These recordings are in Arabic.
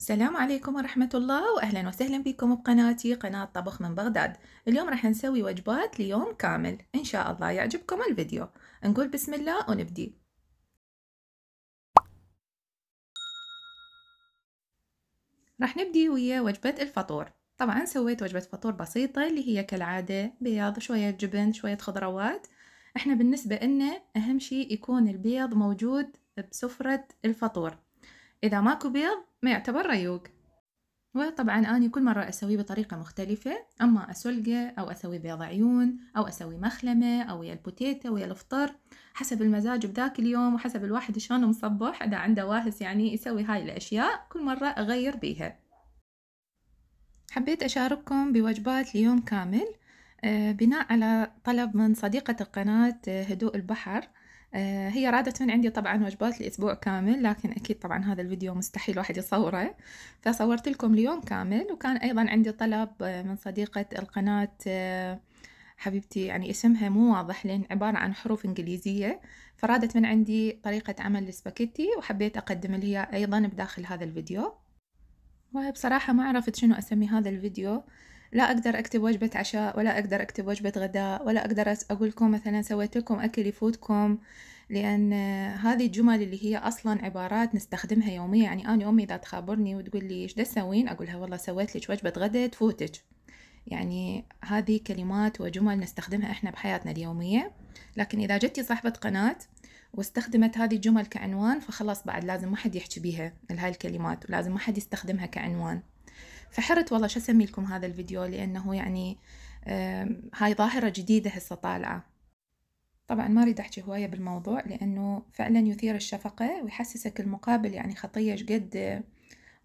السلام عليكم ورحمة الله وأهلا وسهلا بكم بقناتي قناة طبخ من بغداد اليوم راح نسوي وجبات ليوم كامل إن شاء الله يعجبكم الفيديو نقول بسم الله ونبدي راح نبدي ويا وجبة الفطور طبعا سويت وجبة فطور بسيطة اللي هي كالعادة بيض شوية جبن شوية خضروات احنا بالنسبة لنا أهم شيء يكون البيض موجود بسفرة الفطور إذا ماكو بيض ما يعتبر ريوق وطبعا أني كل مرة أسويه بطريقة مختلفة أما أسلقه أو أسوي بيض عيون أو أسوي مخلمة أو ويا البوتيتا ويا الفطر حسب المزاج بذاك اليوم وحسب الواحد شلون مصبح إذا عنده واهس يعني يسوي هاي الأشياء كل مرة أغير بيها حبيت أشارككم بوجبات ليوم كامل آه، بناء على طلب من صديقة القناة آه، هدوء البحر آه، هي من عندي طبعا وجبات لأسبوع كامل لكن أكيد طبعا هذا الفيديو مستحيل واحد يصوره فصورت لكم ليوم كامل وكان أيضا عندي طلب آه، من صديقة القناة آه، حبيبتي يعني اسمها مو واضح لأن عبارة عن حروف إنجليزية فرادت من عندي طريقة عمل السباكيتي وحبيت أقدم لها أيضا بداخل هذا الفيديو وبصراحة ما عرفت شنو أسمي هذا الفيديو لا أقدر أكتب وجبة عشاء ولا أقدر أكتب وجبة غداء ولا أقدر أقول لكم مثلا سويت لكم أكل يفوتكم لأن هذه الجمل اللي هي أصلا عبارات نستخدمها يوميا يعني أنا أمي إذا تخابرني وتقول لي إيش تسوين أقولها والله سويت لك وجبة غدا تفوتك يعني هذه كلمات وجمل نستخدمها إحنا بحياتنا اليومية لكن إذا جتي صاحبة قناة واستخدمت هذه الجمل كعنوان فخلاص بعد لازم ما حد يحكي بيها لهاي الكلمات ولازم ما حد يستخدمها كعنوان فحرت والله شو اسمي لكم هذا الفيديو لانه يعني هاي ظاهرة جديدة هسه طالعة طبعا ما اريد احكي هواية بالموضوع لانه فعلا يثير الشفقة ويحسسك المقابل يعني خطية قد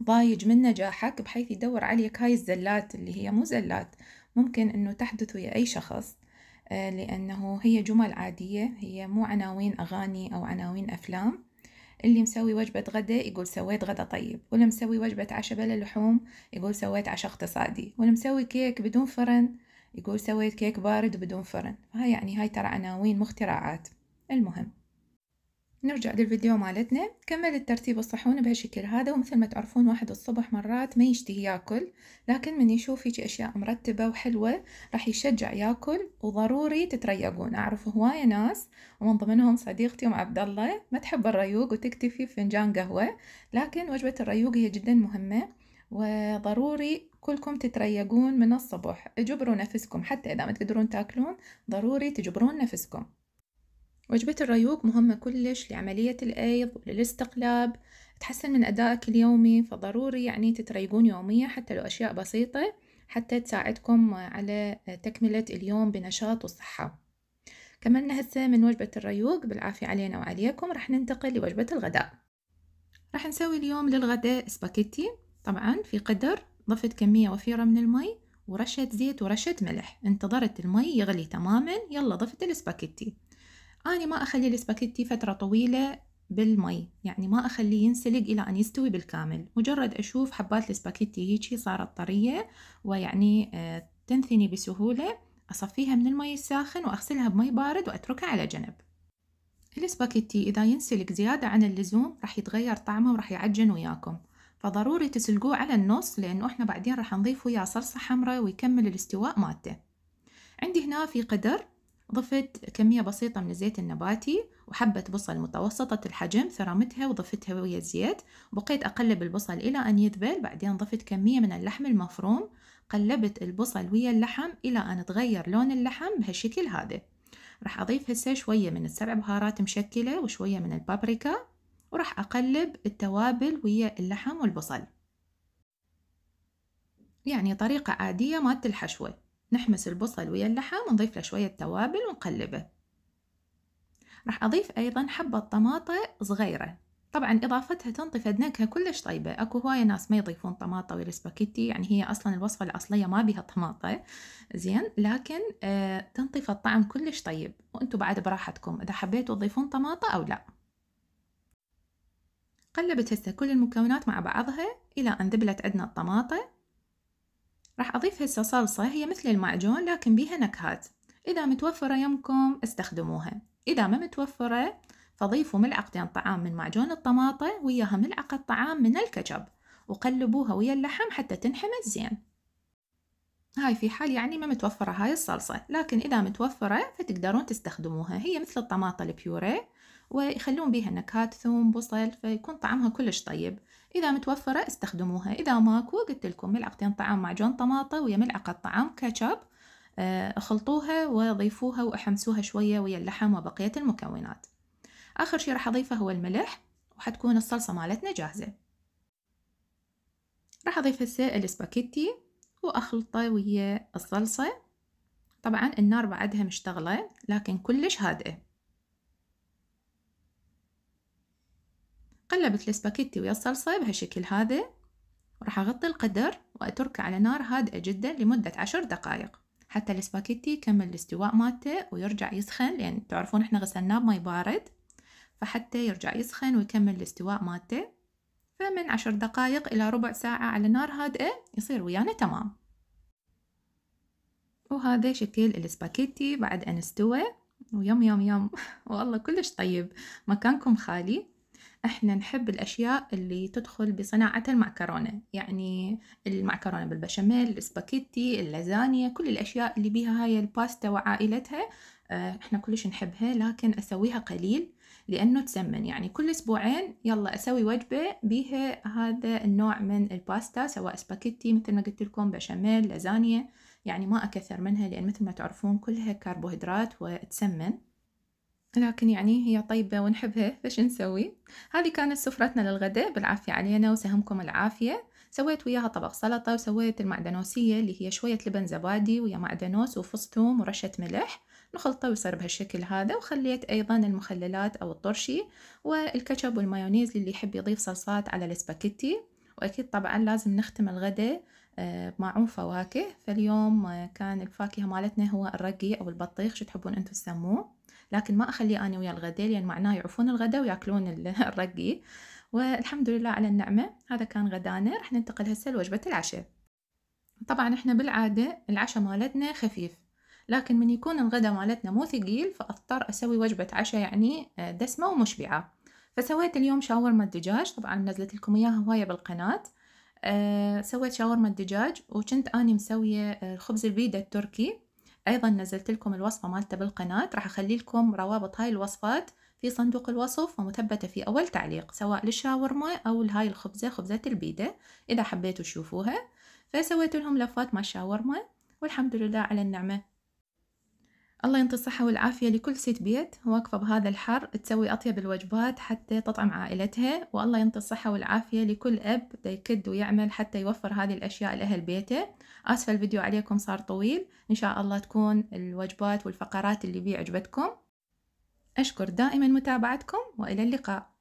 ضايج من نجاحك بحيث يدور عليك هاي الزلات اللي هي مو زلات ممكن انه تحدث ويا اي شخص آه، لانه هي جمل عادية هي مو عناوين اغاني او عناوين افلام اللي مسوي وجبة غدا يقول سويت غدا طيب واللي مسوي وجبة عشاء بلا لحوم يقول سويت عشاء اقتصادي واللي مسوي كيك بدون فرن يقول سويت كيك بارد وبدون فرن هاي يعني هاي ترى عناوين مخترعات المهم نرجع للفيديو مالتنا كملت ترتيب الصحون بهالشكل هذا ومثل ما تعرفون واحد الصبح مرات ما يشتهي ياكل لكن من يشوف هيك اشياء مرتبه وحلوه راح يشجع ياكل وضروري تتريقون اعرف هوايه ناس ومن ضمنهم صديقتي ام عبد الله ما تحب الريوق وتكتفي فنجان قهوه لكن وجبه الريوق هي جدا مهمه وضروري كلكم تتريقون من الصبح اجبروا نفسكم حتى اذا ما تقدرون تاكلون ضروري تجبرون نفسكم وجبة الريوق مهمة كلش لعملية الأيض وللاستقلاب تحسن من أدائك اليومي فضروري يعني تتريقون يوميا حتى لو أشياء بسيطة حتى تساعدكم على تكملة اليوم بنشاط وصحة كملنا هسه من وجبة الريوق بالعافية علينا وعليكم راح ننتقل لوجبة الغداء راح نسوي اليوم للغداء سباكيتي طبعا في قدر ضفت كمية وفيرة من المي ورشة زيت ورشة ملح انتظرت المي يغلي تماما يلا ضفت السباكيتي أنا آه، يعني ما أخلي الاسباكيتي فترة طويلة بالمي يعني ما أخليه ينسلق إلى أن يستوي بالكامل مجرد أشوف حبات الاسباكيتي هيجي صارت طرية ويعني آه، تنثني بسهولة أصفيها من المي الساخن وأغسلها بمي بارد وأتركها على جنب الاسباكيتي إذا ينسلق زيادة عن اللزوم راح يتغير طعمه وراح يعجن وياكم فضروري تسلقوه على النص لأنه إحنا بعدين راح نضيف وياه صلصة حمراء ويكمل الاستواء مالته عندي هنا في قدر ضفت كمية بسيطة من الزيت النباتي وحبة بصل متوسطة الحجم ثرمتها وضفتها ويا الزيت بقيت أقلب البصل إلى أن يذبل بعدين ضفت كمية من اللحم المفروم قلبت البصل ويا اللحم إلى أن تغير لون اللحم بهالشكل هذا راح أضيف هسه شوية من السبع بهارات مشكلة وشوية من البابريكا وراح أقلب التوابل ويا اللحم والبصل يعني طريقة عادية مالت الحشوة نحمس البصل ويا اللحم ونضيف له شوية توابل ونقلبه راح أضيف أيضا حبة طماطة صغيرة طبعا إضافتها فد نكهة كلش طيبة أكو هواية ناس ما يضيفون طماطة ويا السباكيتي يعني هي أصلا الوصفة الأصلية ما بيها طماطة زين لكن آه فد الطعم كلش طيب وأنتو بعد براحتكم إذا حبيتوا تضيفون طماطة أو لا قلبت هسه كل المكونات مع بعضها إلى أن ذبلت عندنا الطماطة راح أضيف هسه صلصة هي مثل المعجون لكن بيها نكهات إذا متوفرة يمكم استخدموها إذا ما متوفرة فضيفوا ملعقتين طعام من معجون الطماطة وياها ملعقة طعام من الكاتشب وقلبوها ويا اللحم حتى تنحمس زين هاي في حال يعني ما متوفرة هاي الصلصة لكن إذا متوفرة فتقدرون تستخدموها هي مثل الطماطة البيوري ويخلون بيها نكهات ثوم بصل فيكون طعمها كلش طيب إذا متوفرة استخدموها إذا ماكو قلت لكم ملعقتين طعام معجون طماطة ويا ملعقة طعام كاتشب آه، خلطوها وضيفوها وأحمسوها شوية ويا اللحم وبقية المكونات آخر شي راح أضيفه هو الملح وحتكون الصلصة مالتنا جاهزة راح أضيف هسه الاسباكيتي وأخلطه ويا الصلصة طبعا النار بعدها مشتغلة لكن كلش هادئة قلبت الاسباكيتي ويا الصلصة بهالشكل هذا وراح أغطي القدر وأتركه على نار هادئة جدا لمدة عشر دقائق حتى الاسباكيتي يكمل الاستواء مالته ويرجع يسخن لأن تعرفون احنا غسلناه بمي بارد فحتى يرجع يسخن ويكمل الاستواء مالته فمن عشر دقائق إلى ربع ساعة على نار هادئة يصير ويانا تمام وهذا شكل الاسباكيتي بعد أن استوى ويوم يوم يوم والله كلش طيب مكانكم خالي احنا نحب الاشياء اللي تدخل بصناعة المعكرونة يعني المعكرونة بالبشاميل السباكيتي اللازانيا كل الاشياء اللي بيها هاي الباستا وعائلتها آه، احنا كلش نحبها لكن اسويها قليل لانه تسمن يعني كل اسبوعين يلا اسوي وجبه بيها هذا النوع من الباستا سواء سباكيتي مثل ما قلت لكم بشاميل لازانيا يعني ما اكثر منها لان مثل ما تعرفون كلها كربوهيدرات وتسمن لكن يعني هي طيبة ونحبها فش نسوي هذه كانت سفرتنا للغداء بالعافية علينا وسهمكم العافية سويت وياها طبق سلطة وسويت المعدنوسية اللي هي شوية لبن زبادي ويا معدنوس وفستوم ورشة ملح نخلطه ويصير بهالشكل هذا وخليت أيضا المخللات أو الطرشي والكاتشب والمايونيز اللي يحب يضيف صلصات على الاسباكيتي وأكيد طبعا لازم نختم الغداء بمعون آه، فواكه فاليوم آه، كان الفاكهة مالتنا هو الرقي أو البطيخ شو تحبون أنتم تسموه لكن ما أخليه أنا ويا الغداء لأن معناه يعوفون الغداء وياكلون الرقي والحمد لله على النعمة هذا كان غدانا رح ننتقل هسه لوجبة العشاء طبعا احنا بالعادة العشاء مالتنا خفيف لكن من يكون الغداء مالتنا مو ثقيل فأضطر أسوي وجبة عشاء يعني آه، دسمة ومشبعة فسويت اليوم شاورما الدجاج طبعا نزلت لكم إياها هواية بالقناة أه سويت شاورما الدجاج وكنت أني مسوية آه، الخبز البيدة التركي ايضا نزلت لكم الوصفه مالته بالقناه راح اخلي لكم روابط هاي الوصفات في صندوق الوصف ومثبته في اول تعليق سواء للشاورما او لهاي الخبزه خبزه البيده اذا حبيتوا تشوفوها فسويت لهم لفات مال الشاورما والحمد لله على النعمه الله ينطي الصحة والعافية لكل ست بيت واقفة بهذا الحر تسوي أطيب الوجبات حتى تطعم عائلتها والله ينطي الصحة والعافية لكل أب يكد ويعمل حتى يوفر هذه الأشياء لأهل بيته آسفة الفيديو عليكم صار طويل إن شاء الله تكون الوجبات والفقرات اللي بيه عجبتكم أشكر دائما متابعتكم وإلى اللقاء